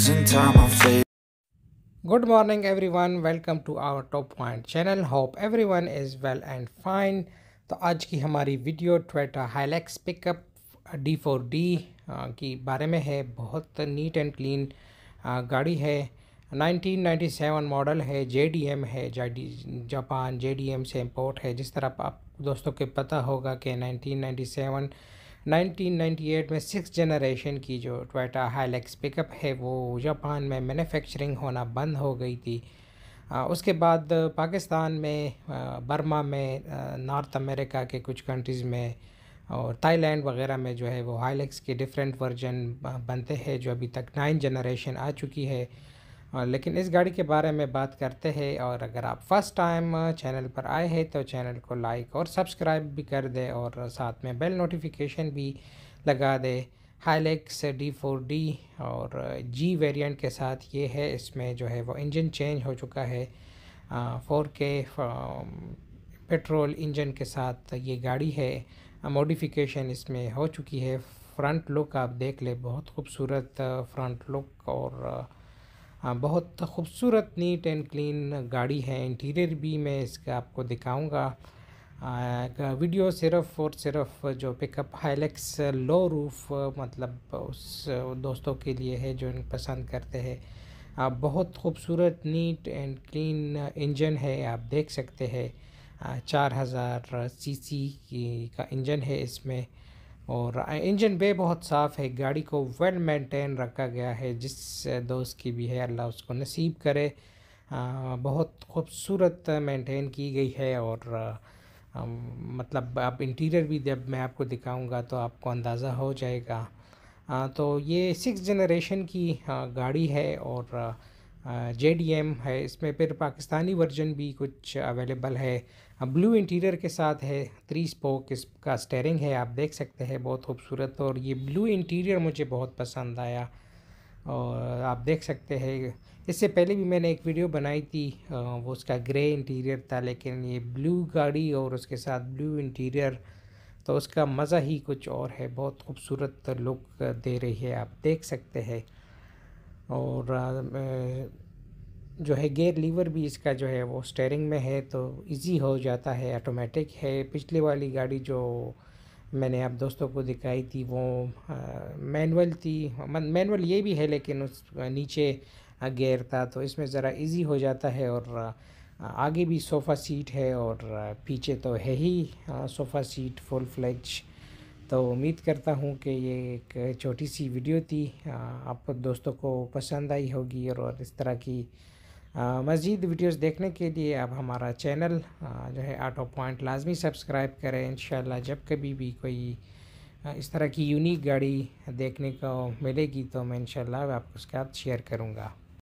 losing time, I'm faith. Good morning, everyone. Welcome to our Top Point channel. Hope everyone is well and fine. तो आज की हमारी video Toyota Hilux Pickup D4D four D की बारे में है बहुत नीट एंड क्लीन गाड़ी है 1997 मॉडल है जेडीएम है जापान जेडीएम से इम्पोर्ट है जिस तरह आप दोस्तों के पता होगा कि 1997 1998 में सिक्स जनरेशन की जो टोयोटा हाइलेक्स पिकअप है वो जापान में मैन्युफैक्चरिंग होना बंद हो गई थी आ, उसके बाद पाकिस्तान में आ, बर्मा में नॉर्थ अमेरिका के कुछ कंट्रीज़ में और थाईलैंड वगैरह में जो है वो हाइलेक्स के डिफरेंट वर्जन बनते हैं जो अभी तक नाइन जनरेशन आ चुकी है हाँ, लेकिन इस गाड़ी के बारे में बात करते हैं और अगर आप फर्स्ट टाइम चैनल पर आए हैं तो चैनल को लाइक और सब्सक्राइब भी कर दें और साथ में बेल नोटिफिकेशन भी लगा दें हाईलेक्स डी फोर डी और जी वेरिएंट के साथ ये है इसमें जो है वो इंजन चेंज हो चुका है फोर के पेट्रोल इंजन के साथ ये गाड़ी है मॉडिफिकेशन इसमें हो चुकी है फ्रंट लुक आप देख ले बहुत खूबसूरत फ्रंट लुक और हाँ, बहुत खूबसूरत नीट एंड क्लीन गाड़ी है इंटीरियर भी मैं इसका आपको दिखाऊंगा वीडियो सिर्फ और सिर्फ जो पिकअप हाइलेक्स लो रूफ मतलब उस दोस्तों के लिए है जो इन पसंद करते हैं बहुत खूबसूरत नीट एंड क्लीन इंजन है आप देख सकते हैं चार हज़ार सी का इंजन है इसमें और इंजन बे बहुत साफ़ है गाड़ी को वेल मेंटेन रखा गया है जिस दोस्त की भी है अल्लाह उसको नसीब करे आ, बहुत खूबसूरत मेंटेन की गई है और आ, मतलब आप इंटीरियर भी जब मैं आपको दिखाऊंगा तो आपको अंदाज़ा हो जाएगा आ, तो ये सिक्स जनरेशन की गाड़ी है और जे डी एम है इसमें फिर पाकिस्तानी वर्जन भी कुछ अवेलेबल है ब्लू इंटीरियर के साथ है थ्री स्पोक इसका स्टेरिंग है आप देख सकते हैं बहुत खूबसूरत और ये ब्लू इंटीरियर मुझे बहुत पसंद आया और आप देख सकते हैं इससे पहले भी मैंने एक वीडियो बनाई थी वो उसका ग्रे इंटीरियर था लेकिन ये ब्लू गाड़ी और उसके साथ ब्लू इंटीरियर तो उसका मज़ा ही कुछ और है बहुत खूबसूरत लुक दे रही है आप देख सकते हैं और जो है गेयर लीवर भी इसका जो है वो स्टेयरिंग में है तो इजी हो जाता है ऑटोमेटिक है पिछली वाली गाड़ी जो मैंने आप दोस्तों को दिखाई थी वो मैनुअल थी मैनुअल ये भी है लेकिन उस नीचे गेयर था तो इसमें ज़रा इजी हो जाता है और आगे भी सोफ़ा सीट है और पीछे तो है ही सोफ़ा सीट फुल फ्लैच तो उम्मीद करता हूँ कि ये एक छोटी सी वीडियो थी आप दोस्तों को पसंद आई होगी और इस तरह की मज़ीद वीडियोस देखने के लिए आप हमारा चैनल जो है आटो पॉइंट लाजमी सब्सक्राइब करें इन जब कभी भी कोई इस तरह की यूनिक गाड़ी देखने को मिलेगी तो मैं इन उसके साथ शेयर करूँगा